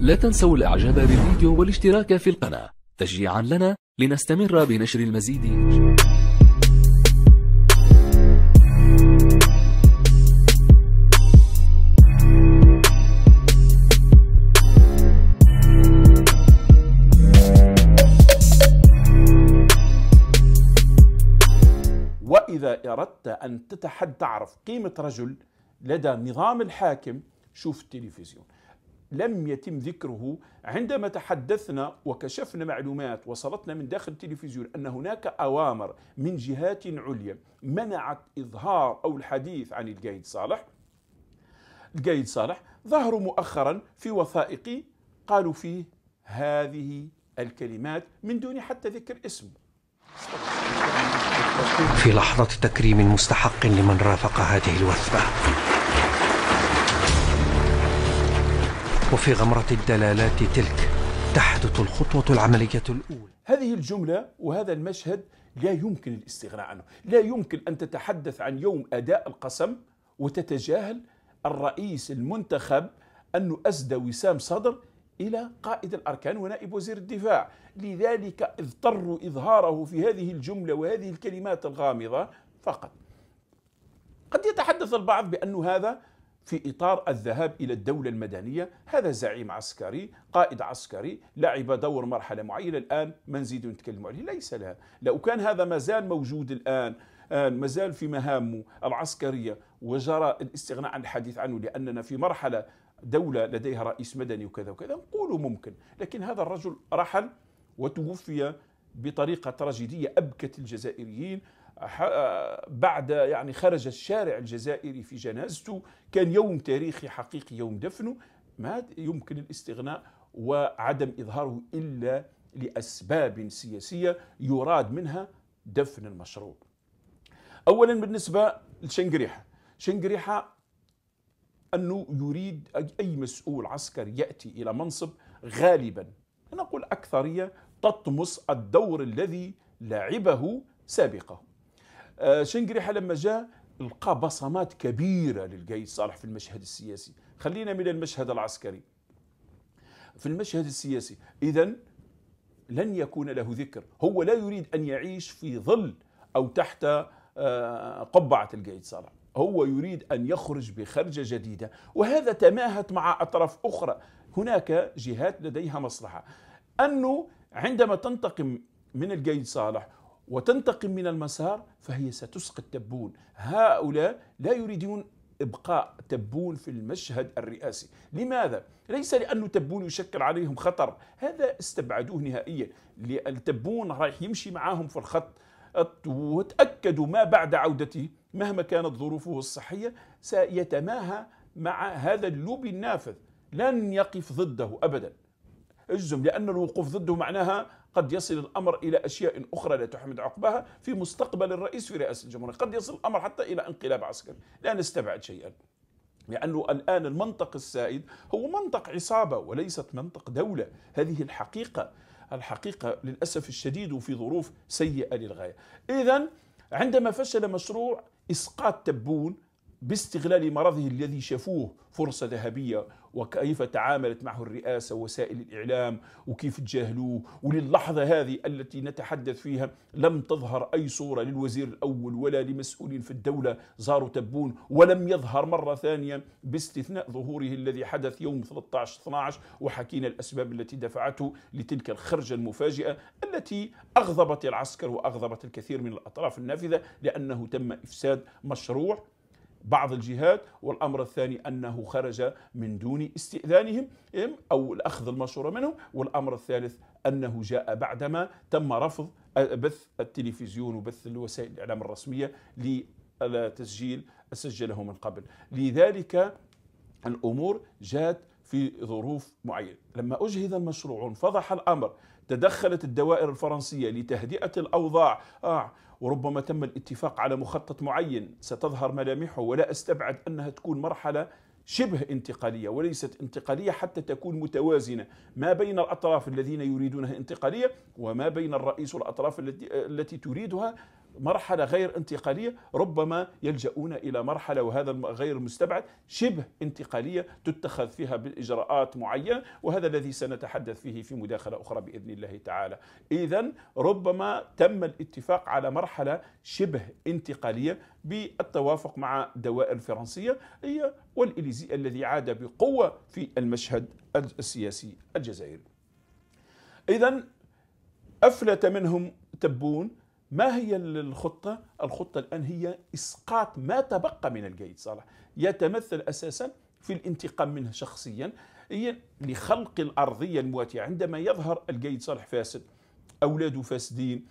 لا تنسوا الإعجاب بالفيديو والاشتراك في القناة تشجيعا لنا لنستمر بنشر المزيد وإذا أردت أن تتحد تعرف قيمة رجل لدى نظام الحاكم شوف التلفزيون لم يتم ذكره عندما تحدثنا وكشفنا معلومات وصلتنا من داخل التلفزيون ان هناك اوامر من جهات عليا منعت اظهار او الحديث عن القايد صالح القايد صالح ظهروا مؤخرا في وثائقي قالوا فيه هذه الكلمات من دون حتى ذكر اسم في لحظة تكريم مستحق لمن رافق هذه الوثبة وفي غمرة الدلالات تلك تحدث الخطوة العملية الأولى هذه الجملة وهذا المشهد لا يمكن الاستغناء عنه لا يمكن أن تتحدث عن يوم أداء القسم وتتجاهل الرئيس المنتخب أنه أسدى وسام صدر إلى قائد الأركان ونائب وزير الدفاع لذلك اضطروا إظهاره في هذه الجملة وهذه الكلمات الغامضة فقط قد يتحدث البعض بأن هذا في إطار الذهاب إلى الدولة المدنية هذا زعيم عسكري قائد عسكري لعب دور مرحلة معينة الآن ما نزيد نتكلم عليه ليس لها لو كان هذا مازال موجود الآن آه، مازال في مهامه العسكرية وجرى الاستغناء عن الحديث عنه لأننا في مرحلة دولة لديها رئيس مدني وكذا وكذا نقول ممكن لكن هذا الرجل رحل وتوفي بطريقة تراجيدية أبكت الجزائريين آه، بعد يعني خرج الشارع الجزائري في جنازته كان يوم تاريخي حقيقي يوم دفنه ما يمكن الاستغناء وعدم إظهاره إلا لأسباب سياسية يراد منها دفن المشروع أولا بالنسبة لشنقريحة شنقريحة أنه يريد أي مسؤول عسكر يأتي إلى منصب غالبا نقول أكثرية تطمس الدور الذي لعبه سابقه آه، شنقريحه لما جاء القى بصمات كبيره للقيس صالح في المشهد السياسي خلينا من المشهد العسكري في المشهد السياسي اذا لن يكون له ذكر هو لا يريد ان يعيش في ظل او تحت آه، قبعه القيد صالح هو يريد ان يخرج بخرجه جديده وهذا تماهت مع اطراف اخرى هناك جهات لديها مصلحه انه عندما تنتقم من القيد صالح وتنتقم من المسار فهي ستسقط تبون هؤلاء لا يريدون ابقاء تبون في المشهد الرئاسي، لماذا؟ ليس لانه تبون يشكل عليهم خطر، هذا استبعدوه نهائيا، التبون رايح يمشي معاهم في الخط وتاكدوا ما بعد عودته مهما كانت ظروفه الصحيه سيتماهى مع هذا اللوبي النافذ، لن يقف ضده ابدا. اجزم لأن الوقوف ضده معناها قد يصل الأمر إلى أشياء أخرى لا تحمد عقباها في مستقبل الرئيس في رئاسة الجمهورية قد يصل الأمر حتى إلى انقلاب عسكري لا نستبعد شيئا لأنه الآن المنطق السائد هو منطق عصابة وليست منطق دولة هذه الحقيقة الحقيقة للأسف الشديد وفي ظروف سيئة للغاية إذا عندما فشل مشروع إسقاط تبون باستغلال مرضه الذي شافوه فرصة ذهبية وكيف تعاملت معه الرئاسة ووسائل الإعلام وكيف تجاهلوه وللحظة هذه التي نتحدث فيها لم تظهر أي صورة للوزير الأول ولا لمسؤولين في الدولة زاروا تبون ولم يظهر مرة ثانية باستثناء ظهوره الذي حدث يوم 13-12 وحكينا الأسباب التي دفعته لتلك الخرجة المفاجئة التي أغضبت العسكر وأغضبت الكثير من الأطراف النافذة لأنه تم إفساد مشروع بعض الجهات والأمر الثاني أنه خرج من دون استئذانهم أو الأخذ المشورة منهم والأمر الثالث أنه جاء بعدما تم رفض بث التلفزيون وبث الوسائل الإعلام الرسمية لتسجيل سجله من قبل لذلك الأمور جاءت في ظروف معينة لما أجهض المشروع انفضح الأمر تدخلت الدوائر الفرنسية لتهدئة الأوضاع آه وربما تم الاتفاق على مخطط معين ستظهر ملامحه ولا أستبعد أنها تكون مرحلة شبه انتقالية وليست انتقالية حتى تكون متوازنة ما بين الأطراف الذين يريدونها انتقالية وما بين الرئيس والأطراف التي تريدها مرحلة غير انتقالية ربما يلجؤون إلى مرحلة وهذا غير مستبعد شبه انتقالية تتخذ فيها بالإجراءات معينة وهذا الذي سنتحدث فيه في مداخلة أخرى بإذن الله تعالى إذا ربما تم الاتفاق على مرحلة شبه انتقالية بالتوافق مع دوائر فرنسيه هي والإليزي الذي عاد بقوة في المشهد السياسي الجزائري إذا أفلت منهم تبون ما هي الخطة؟ الخطة الآن هي إسقاط ما تبقى من القيد صالح يتمثل أساسا في الانتقام منه شخصيا هي لخلق الأرضية المواتية عندما يظهر القيد صالح فاسد أولاده فاسدين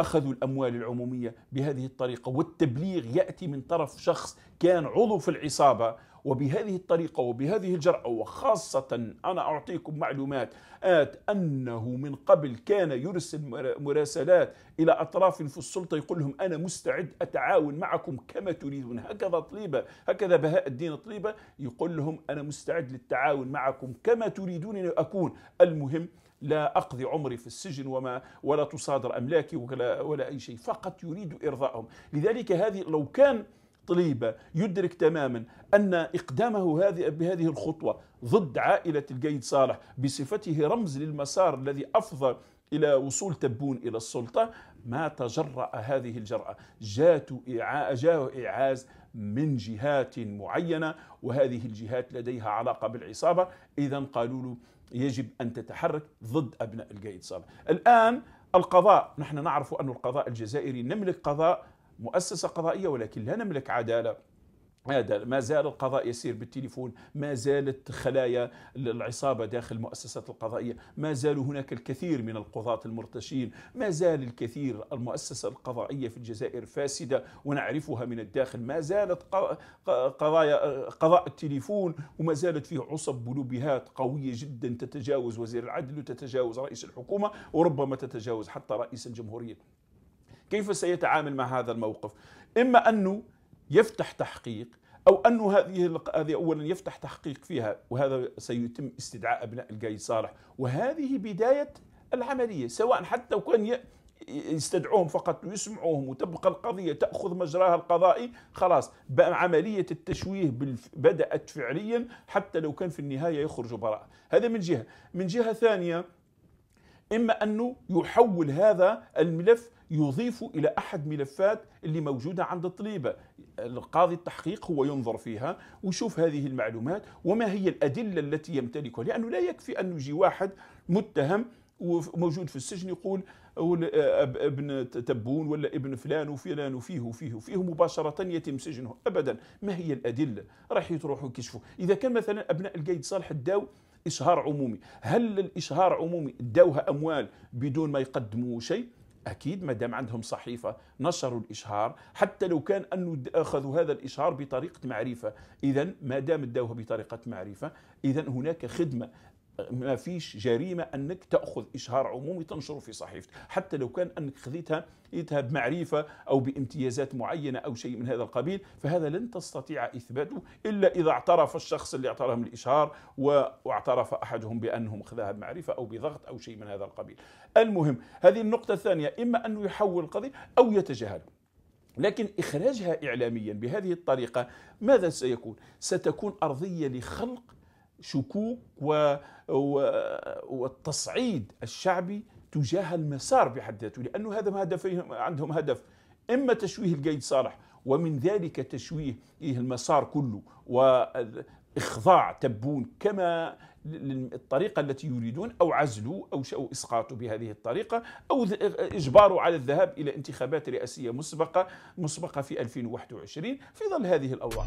أخذوا الأموال العمومية بهذه الطريقة والتبليغ يأتي من طرف شخص كان عضو في العصابة وبهذه الطريقة وبهذه الجرأة وخاصة أنا أعطيكم معلومات آت أنه من قبل كان يرسل مراسلات إلى أطراف في السلطة يقول لهم أنا مستعد أتعاون معكم كما تريدون هكذا طليبة هكذا بهاء الدين طليبة يقول لهم أنا مستعد للتعاون معكم كما تريدون أن أكون المهم لا أقضي عمري في السجن وما ولا تصادر أملاكي ولا, ولا أي شيء فقط يريد إرضائهم لذلك هذه لو كان طليبة يدرك تماما أن إقدامه هذه بهذه الخطوة ضد عائلة القيد صالح بصفته رمز للمسار الذي أفضى إلى وصول تبون إلى السلطة ما تجرأ هذه الجرأة جاءه إعاز من جهات معينة وهذه الجهات لديها علاقة بالعصابة إذا قالوا له يجب أن تتحرك ضد أبناء القائد صالح الآن القضاء نحن نعرف أن القضاء الجزائري نملك قضاء مؤسسة قضائية ولكن لا نملك عدالة هذا ما زال القضاء يسير بالتليفون ما زالت خلايا العصابة داخل المؤسسات القضائية ما زال هناك الكثير من القضاة المرتشين ما زال الكثير المؤسسة القضائية في الجزائر فاسدة ونعرفها من الداخل ما زالت قضايا قضاء التليفون وما زالت فيه عصب ولوبيهات قوية جدا تتجاوز وزير العدل وتتجاوز رئيس الحكومة وربما تتجاوز حتى رئيس الجمهورية كيف سيتعامل مع هذا الموقف إما أنه يفتح تحقيق او انه هذه هذه اولا يفتح تحقيق فيها وهذا سيتم استدعاء ابناء الجاي صالح وهذه بدايه العمليه سواء حتى وكان يستدعوهم فقط ويسمعوهم وتبقى القضيه تاخذ مجراها القضائي خلاص عمليه التشويه بدات فعليا حتى لو كان في النهايه يخرج براء هذا من جهه من جهه ثانيه اما انه يحول هذا الملف يضيف إلى أحد ملفات اللي موجودة عند الطليبه القاضي التحقيق هو ينظر فيها ويشوف هذه المعلومات وما هي الأدلة التي يمتلكها لأنه لا يكفي أن يجي واحد متهم وموجود في السجن يقول آه، ابن تبون ولا ابن فلان وفلان وفيه وفيه وفيه مباشرة يتم سجنه أبدا ما هي الأدلة راح يتروحوا يكشفوا إذا كان مثلا أبناء القيد صالح الداو إشهار عمومي هل الإشهار عمومي داوها أموال بدون ما يقدموا شيء أكيد ما دام عندهم صحيفة نشروا الإشهار حتى لو كان أنه أخذوا هذا الإشهار بطريقة معرفة إذا ما دام اداوه بطريقة معرفة إذا هناك خدمة ما فيش جريمه انك تاخذ اشهار عمومي تنشره في صحيفتك حتى لو كان انك خذيتها بمعرفه او بامتيازات معينه او شيء من هذا القبيل فهذا لن تستطيع اثباته الا اذا اعترف الشخص اللي اعطاهم الاشهار واعترف احدهم بانهم خذاها بمعرفه او بضغط او شيء من هذا القبيل المهم هذه النقطه الثانيه اما انه يحول القضيه او يتجاهلها لكن إخراجها إعلاميا بهذه الطريقة ماذا سيكون؟ ستكون أرضية لخلق شكوك و... و... والتصعيد الشعبي تجاه المسار بحد ذاته لأنه هذا هدفهم عندهم هدف إما تشويه القيد صالح ومن ذلك تشويه المسار كله وإخضاع تبون كما الطريقة التي يريدون أو عزله أو أو إسقاطه بهذه الطريقة أو إجباره على الذهاب إلى انتخابات رئاسية مسبقة مسبقة في 2021 في ظل هذه الأوضاع